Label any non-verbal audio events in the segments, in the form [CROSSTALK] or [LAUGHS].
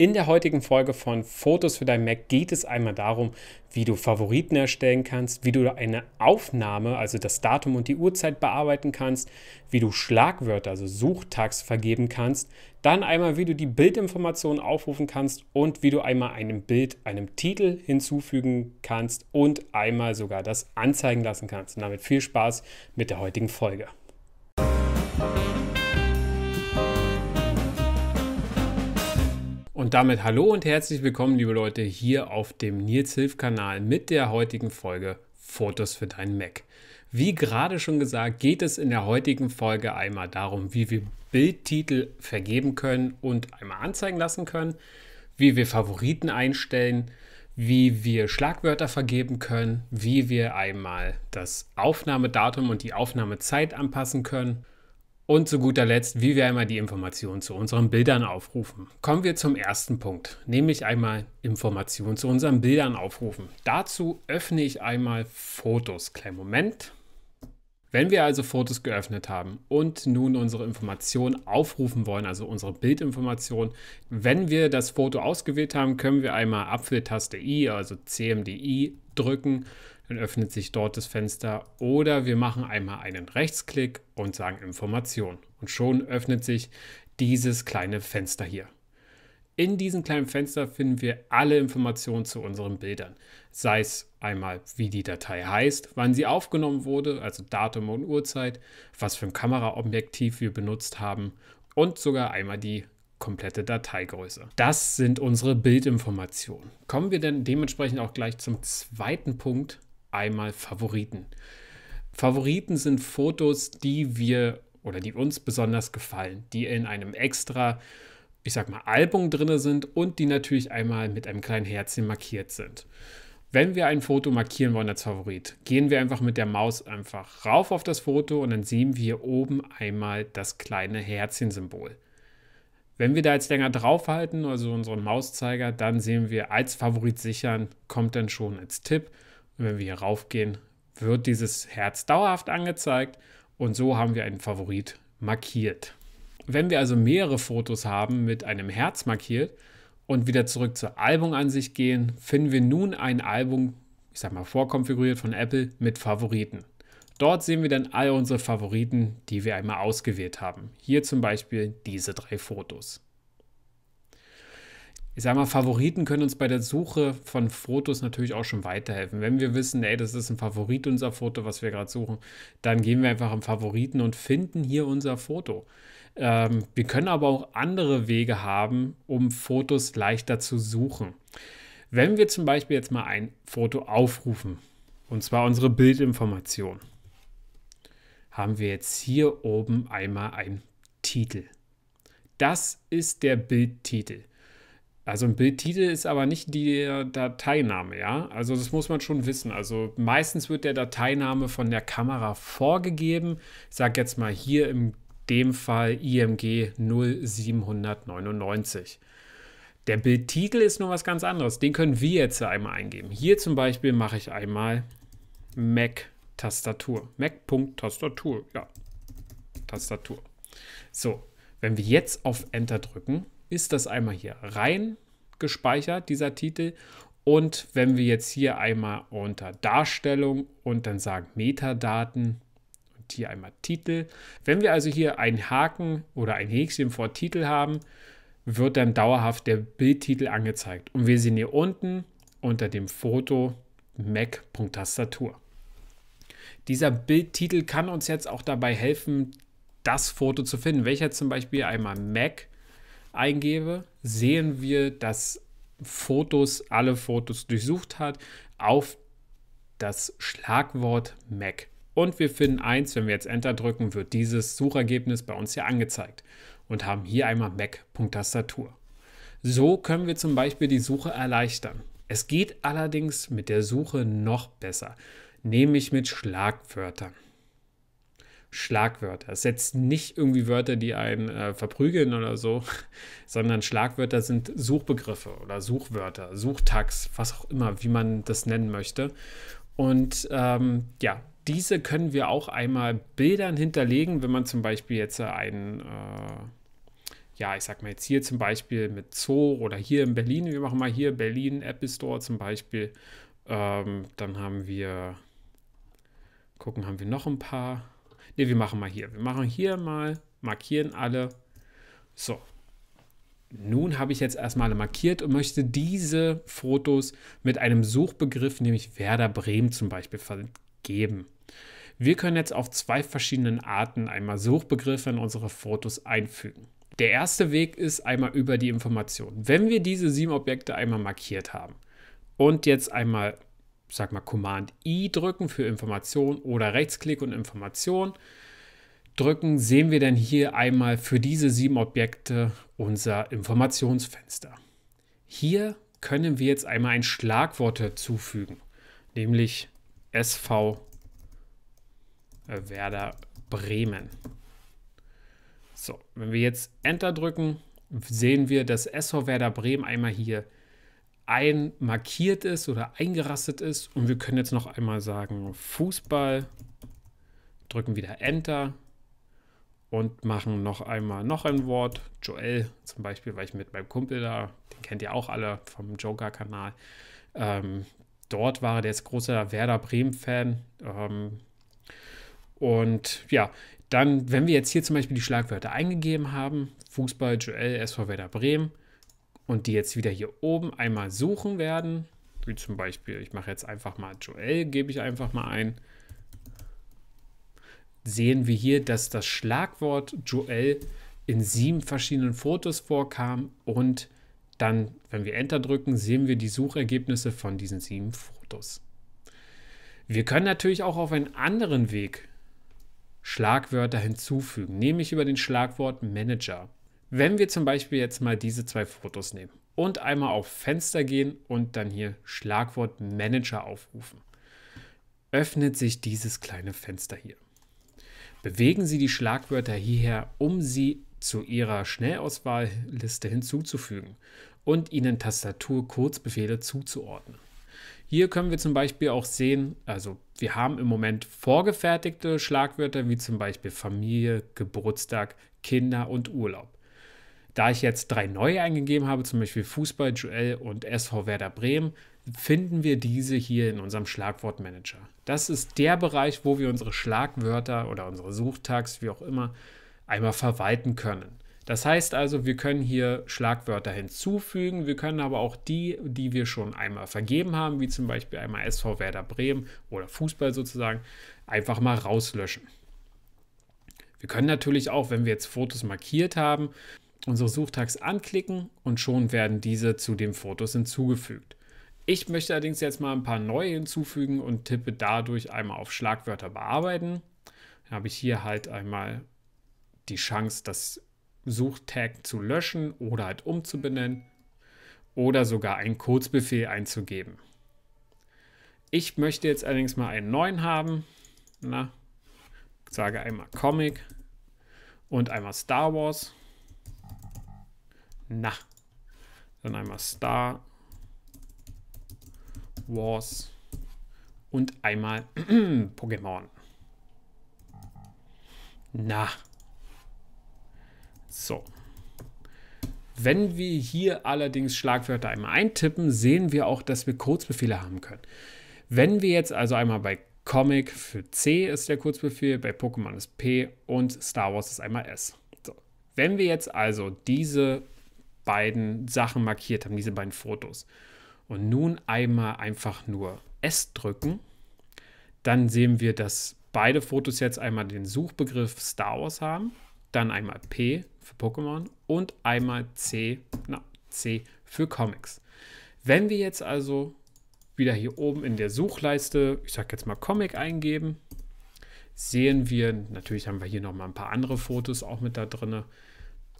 In der heutigen Folge von Fotos für dein Mac geht es einmal darum, wie du Favoriten erstellen kannst, wie du eine Aufnahme, also das Datum und die Uhrzeit bearbeiten kannst, wie du Schlagwörter, also Suchtags vergeben kannst, dann einmal, wie du die Bildinformationen aufrufen kannst und wie du einmal einem Bild, einem Titel hinzufügen kannst und einmal sogar das anzeigen lassen kannst. Und damit viel Spaß mit der heutigen Folge. Musik Und damit hallo und herzlich willkommen, liebe Leute, hier auf dem Nils Hilf Kanal mit der heutigen Folge Fotos für deinen Mac. Wie gerade schon gesagt, geht es in der heutigen Folge einmal darum, wie wir Bildtitel vergeben können und einmal anzeigen lassen können, wie wir Favoriten einstellen, wie wir Schlagwörter vergeben können, wie wir einmal das Aufnahmedatum und die Aufnahmezeit anpassen können und zu guter Letzt, wie wir einmal die Informationen zu unseren Bildern aufrufen. Kommen wir zum ersten Punkt, nämlich einmal Informationen zu unseren Bildern aufrufen. Dazu öffne ich einmal Fotos. Kleinen Moment. Wenn wir also Fotos geöffnet haben und nun unsere Informationen aufrufen wollen, also unsere Bildinformationen, wenn wir das Foto ausgewählt haben, können wir einmal Apfeltaste I, also CMDI, drücken, dann öffnet sich dort das Fenster oder wir machen einmal einen Rechtsklick und sagen Information und schon öffnet sich dieses kleine Fenster hier. In diesem kleinen Fenster finden wir alle Informationen zu unseren Bildern, sei es einmal, wie die Datei heißt, wann sie aufgenommen wurde, also Datum und Uhrzeit, was für ein Kameraobjektiv wir benutzt haben und sogar einmal die komplette Dateigröße. Das sind unsere Bildinformationen. Kommen wir dann dementsprechend auch gleich zum zweiten Punkt, einmal Favoriten. Favoriten sind Fotos, die wir oder die uns besonders gefallen, die in einem extra, ich sag mal, Album drin sind und die natürlich einmal mit einem kleinen Herzchen markiert sind. Wenn wir ein Foto markieren wollen als Favorit, gehen wir einfach mit der Maus einfach rauf auf das Foto und dann sehen wir oben einmal das kleine Herzchen-Symbol. Wenn wir da jetzt länger draufhalten, also unseren Mauszeiger, dann sehen wir als Favorit sichern, kommt dann schon als Tipp. Und wenn wir hier raufgehen, wird dieses Herz dauerhaft angezeigt und so haben wir einen Favorit markiert. Wenn wir also mehrere Fotos haben mit einem Herz markiert und wieder zurück zur Albumansicht gehen, finden wir nun ein Album, ich sag mal vorkonfiguriert von Apple, mit Favoriten. Dort sehen wir dann alle unsere Favoriten, die wir einmal ausgewählt haben. Hier zum Beispiel diese drei Fotos. Ich sage mal, Favoriten können uns bei der Suche von Fotos natürlich auch schon weiterhelfen. Wenn wir wissen, ey, das ist ein Favorit unser Foto, was wir gerade suchen, dann gehen wir einfach im Favoriten und finden hier unser Foto. Ähm, wir können aber auch andere Wege haben, um Fotos leichter zu suchen. Wenn wir zum Beispiel jetzt mal ein Foto aufrufen, und zwar unsere Bildinformation haben wir jetzt hier oben einmal einen Titel. Das ist der Bildtitel. Also ein Bildtitel ist aber nicht der Dateiname, ja? Also das muss man schon wissen. Also meistens wird der Dateiname von der Kamera vorgegeben. Ich sage jetzt mal hier in dem Fall IMG 0799. Der Bildtitel ist nur was ganz anderes. Den können wir jetzt einmal eingeben. Hier zum Beispiel mache ich einmal Mac Tastatur. Mac.tastatur, ja. Tastatur. So, wenn wir jetzt auf Enter drücken, ist das einmal hier rein gespeichert, dieser Titel. Und wenn wir jetzt hier einmal unter Darstellung und dann sagen Metadaten und hier einmal Titel. Wenn wir also hier einen Haken oder ein Häkchen vor Titel haben, wird dann dauerhaft der Bildtitel angezeigt. Und wir sehen hier unten unter dem Foto Mac.tastatur dieser Bildtitel kann uns jetzt auch dabei helfen, das Foto zu finden. Wenn ich jetzt zum Beispiel einmal Mac eingebe, sehen wir, dass Fotos, alle Fotos durchsucht hat auf das Schlagwort Mac. Und wir finden eins, wenn wir jetzt Enter drücken, wird dieses Suchergebnis bei uns hier angezeigt und haben hier einmal Mac.tastatur. So können wir zum Beispiel die Suche erleichtern. Es geht allerdings mit der Suche noch besser nämlich mit Schlagwörtern. Schlagwörter. Es setzt nicht irgendwie Wörter, die einen äh, verprügeln oder so, [LAUGHS] sondern Schlagwörter sind Suchbegriffe oder Suchwörter, Suchtags, was auch immer, wie man das nennen möchte. Und ähm, ja, diese können wir auch einmal Bildern hinterlegen, wenn man zum Beispiel jetzt äh, einen, äh, ja, ich sag mal jetzt hier zum Beispiel mit Zoo oder hier in Berlin, wir machen mal hier Berlin Apple Store zum Beispiel. Ähm, dann haben wir Gucken, haben wir noch ein paar. Ne, wir machen mal hier. Wir machen hier mal, markieren alle. So. Nun habe ich jetzt erstmal markiert und möchte diese Fotos mit einem Suchbegriff, nämlich Werder Bremen zum Beispiel, vergeben. Wir können jetzt auf zwei verschiedenen Arten einmal Suchbegriffe in unsere Fotos einfügen. Der erste Weg ist einmal über die Information. Wenn wir diese sieben Objekte einmal markiert haben und jetzt einmal sag mal, Command I drücken für Information oder Rechtsklick und Information drücken, sehen wir dann hier einmal für diese sieben Objekte unser Informationsfenster. Hier können wir jetzt einmal ein Schlagwort hinzufügen, nämlich SV äh, Werder Bremen. So, wenn wir jetzt Enter drücken, sehen wir, dass SV Werder Bremen einmal hier ein markiert ist oder eingerastet ist. Und wir können jetzt noch einmal sagen Fußball, drücken wieder Enter und machen noch einmal noch ein Wort. Joel zum Beispiel, weil ich mit meinem Kumpel da, den kennt ihr auch alle vom Joker-Kanal. Ähm, dort war der jetzt großer Werder Bremen-Fan. Ähm, und ja, dann, wenn wir jetzt hier zum Beispiel die Schlagwörter eingegeben haben, Fußball, Joel, SV Werder Bremen, und die jetzt wieder hier oben einmal suchen werden. Wie zum Beispiel, ich mache jetzt einfach mal Joel, gebe ich einfach mal ein. Sehen wir hier, dass das Schlagwort Joel in sieben verschiedenen Fotos vorkam und dann, wenn wir Enter drücken, sehen wir die Suchergebnisse von diesen sieben Fotos. Wir können natürlich auch auf einen anderen Weg Schlagwörter hinzufügen, nämlich über den Schlagwort Manager. Wenn wir zum Beispiel jetzt mal diese zwei Fotos nehmen und einmal auf Fenster gehen und dann hier Schlagwort Manager aufrufen, öffnet sich dieses kleine Fenster hier. Bewegen Sie die Schlagwörter hierher, um sie zu Ihrer Schnellauswahlliste hinzuzufügen und Ihnen Tastatur-Kurzbefehle zuzuordnen. Hier können wir zum Beispiel auch sehen, also wir haben im Moment vorgefertigte Schlagwörter wie zum Beispiel Familie, Geburtstag, Kinder und Urlaub. Da ich jetzt drei neue eingegeben habe, zum Beispiel Fußball, Duell und SV Werder Bremen, finden wir diese hier in unserem Schlagwortmanager. Das ist der Bereich, wo wir unsere Schlagwörter oder unsere Suchtags, wie auch immer, einmal verwalten können. Das heißt also, wir können hier Schlagwörter hinzufügen, wir können aber auch die, die wir schon einmal vergeben haben, wie zum Beispiel einmal SV Werder Bremen oder Fußball sozusagen, einfach mal rauslöschen. Wir können natürlich auch, wenn wir jetzt Fotos markiert haben, unsere Suchtags anklicken und schon werden diese zu den Fotos hinzugefügt. Ich möchte allerdings jetzt mal ein paar neue hinzufügen und tippe dadurch einmal auf Schlagwörter bearbeiten. Dann habe ich hier halt einmal die Chance, das Suchtag zu löschen oder halt umzubenennen oder sogar einen Kurzbefehl einzugeben. Ich möchte jetzt allerdings mal einen neuen haben. Na, sage einmal Comic und einmal Star Wars na. Dann einmal Star Wars und einmal [CLEARS THROAT] Pokémon. Na. So. Wenn wir hier allerdings Schlagwörter einmal eintippen, sehen wir auch, dass wir Kurzbefehle haben können. Wenn wir jetzt also einmal bei Comic für C ist der Kurzbefehl, bei Pokémon ist P und Star Wars ist einmal S. So. Wenn wir jetzt also diese beiden Sachen markiert haben, diese beiden Fotos. Und nun einmal einfach nur S drücken. Dann sehen wir, dass beide Fotos jetzt einmal den Suchbegriff Star Wars haben, dann einmal P für Pokémon und einmal C, na, C für Comics. Wenn wir jetzt also wieder hier oben in der Suchleiste, ich sage jetzt mal Comic eingeben, sehen wir, natürlich haben wir hier noch mal ein paar andere Fotos auch mit da drin,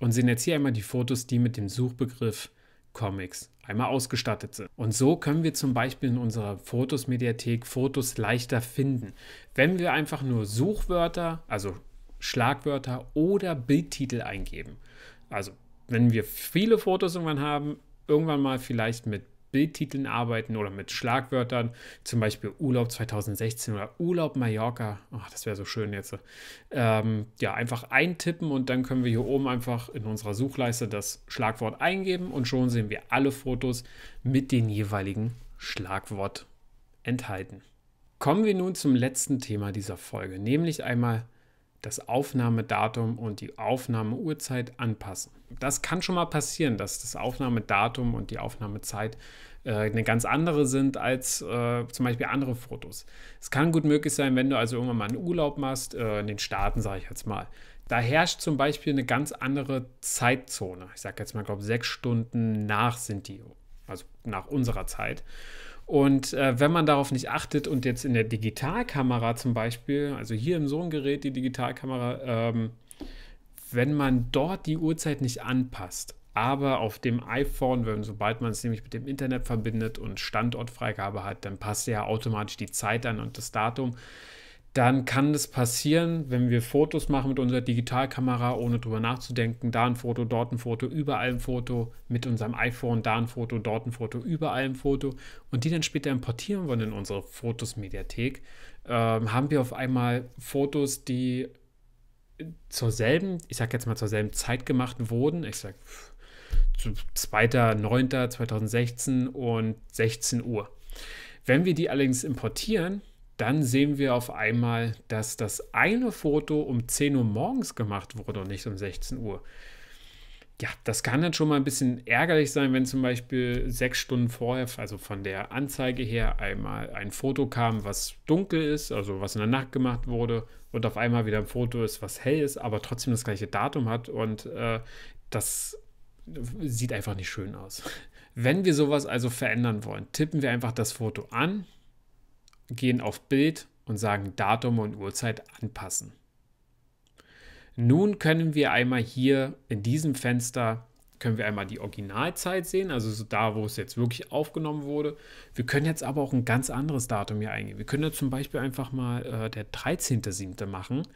und sehen jetzt hier einmal die Fotos, die mit dem Suchbegriff Comics einmal ausgestattet sind. Und so können wir zum Beispiel in unserer Fotos-Mediathek Fotos leichter finden. Wenn wir einfach nur Suchwörter, also Schlagwörter oder Bildtitel eingeben. Also wenn wir viele Fotos irgendwann haben, irgendwann mal vielleicht mit Bildtiteln arbeiten oder mit Schlagwörtern, zum Beispiel Urlaub 2016 oder Urlaub Mallorca. Ach, das wäre so schön jetzt. Ähm, ja, einfach eintippen und dann können wir hier oben einfach in unserer Suchleiste das Schlagwort eingeben und schon sehen wir alle Fotos mit den jeweiligen Schlagwort enthalten. Kommen wir nun zum letzten Thema dieser Folge, nämlich einmal das Aufnahmedatum und die Aufnahmeuhrzeit anpassen. Das kann schon mal passieren, dass das Aufnahmedatum und die Aufnahmezeit äh, eine ganz andere sind als äh, zum Beispiel andere Fotos. Es kann gut möglich sein, wenn du also irgendwann mal einen Urlaub machst, äh, in den Staaten sage ich jetzt mal, da herrscht zum Beispiel eine ganz andere Zeitzone. Ich sage jetzt mal, glaube sechs Stunden nach sind die, also nach unserer Zeit. Und äh, wenn man darauf nicht achtet und jetzt in der Digitalkamera zum Beispiel, also hier im Sohngerät die Digitalkamera, ähm, wenn man dort die Uhrzeit nicht anpasst, aber auf dem iPhone, wenn, sobald man es nämlich mit dem Internet verbindet und Standortfreigabe hat, dann passt ja automatisch die Zeit an und das Datum dann kann es passieren, wenn wir Fotos machen mit unserer Digitalkamera, ohne drüber nachzudenken, da ein Foto, dort ein Foto, überall ein Foto, mit unserem iPhone, da ein Foto, dort ein Foto, überall ein Foto und die dann später importieren wollen in unsere Fotos-Mediathek, äh, haben wir auf einmal Fotos, die zur selben, ich sag jetzt mal zur selben Zeit gemacht wurden. Ich sag 2.9.2016 und 16 Uhr. Wenn wir die allerdings importieren, dann sehen wir auf einmal, dass das eine Foto um 10 Uhr morgens gemacht wurde und nicht um 16 Uhr. Ja, das kann dann schon mal ein bisschen ärgerlich sein, wenn zum Beispiel sechs Stunden vorher, also von der Anzeige her, einmal ein Foto kam, was dunkel ist, also was in der Nacht gemacht wurde, und auf einmal wieder ein Foto ist, was hell ist, aber trotzdem das gleiche Datum hat. Und äh, das sieht einfach nicht schön aus. Wenn wir sowas also verändern wollen, tippen wir einfach das Foto an, gehen auf Bild und sagen Datum und Uhrzeit anpassen. Nun können wir einmal hier in diesem Fenster können wir einmal die Originalzeit sehen, also so da, wo es jetzt wirklich aufgenommen wurde. Wir können jetzt aber auch ein ganz anderes Datum hier eingeben. Wir können jetzt zum Beispiel einfach mal äh, der 13.7. machen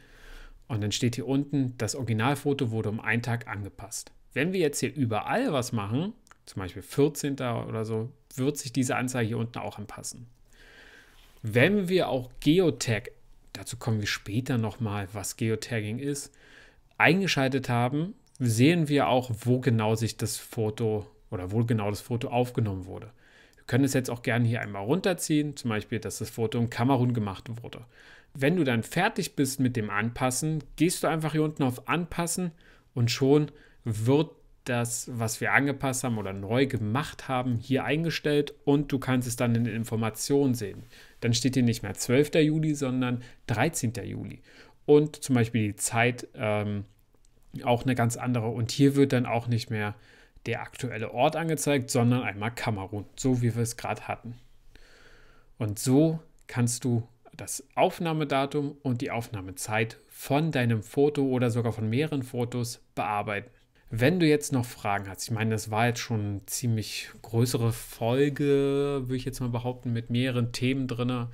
und dann steht hier unten, das Originalfoto wurde um einen Tag angepasst. Wenn wir jetzt hier überall was machen, zum Beispiel 14. oder so, wird sich diese Anzahl hier unten auch anpassen wenn wir auch Geotag, dazu kommen wir später nochmal, was Geotagging ist, eingeschaltet haben, sehen wir auch, wo genau sich das Foto oder wo genau das Foto aufgenommen wurde. Wir können es jetzt auch gerne hier einmal runterziehen, zum Beispiel, dass das Foto in Kamerun gemacht wurde. Wenn du dann fertig bist mit dem Anpassen, gehst du einfach hier unten auf Anpassen und schon wird das, was wir angepasst haben oder neu gemacht haben, hier eingestellt und du kannst es dann in den Informationen sehen. Dann steht hier nicht mehr 12. Juli, sondern 13. Juli. Und zum Beispiel die Zeit ähm, auch eine ganz andere. Und hier wird dann auch nicht mehr der aktuelle Ort angezeigt, sondern einmal Kamerun, so wie wir es gerade hatten. Und so kannst du das Aufnahmedatum und die Aufnahmezeit von deinem Foto oder sogar von mehreren Fotos bearbeiten. Wenn du jetzt noch Fragen hast, ich meine, das war jetzt schon eine ziemlich größere Folge, würde ich jetzt mal behaupten, mit mehreren Themen drin.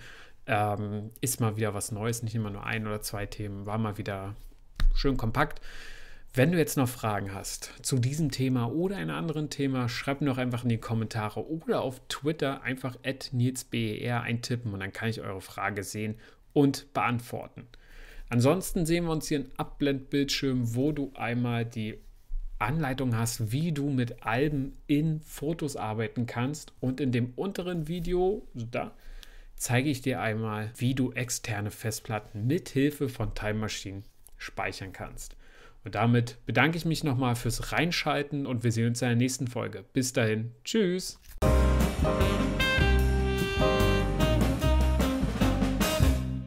Ähm, ist mal wieder was Neues, nicht immer nur ein oder zwei Themen, war mal wieder schön kompakt. Wenn du jetzt noch Fragen hast zu diesem Thema oder einem anderen Thema, schreib mir doch einfach in die Kommentare oder auf Twitter einfach nilsber eintippen und dann kann ich eure Frage sehen und beantworten. Ansonsten sehen wir uns hier im Abblendbildschirm, wo du einmal die Anleitung hast, wie du mit Alben in Fotos arbeiten kannst. Und in dem unteren Video, da zeige ich dir einmal, wie du externe Festplatten mit Hilfe von Time Machine speichern kannst. Und damit bedanke ich mich nochmal fürs Reinschalten und wir sehen uns in der nächsten Folge. Bis dahin, tschüss.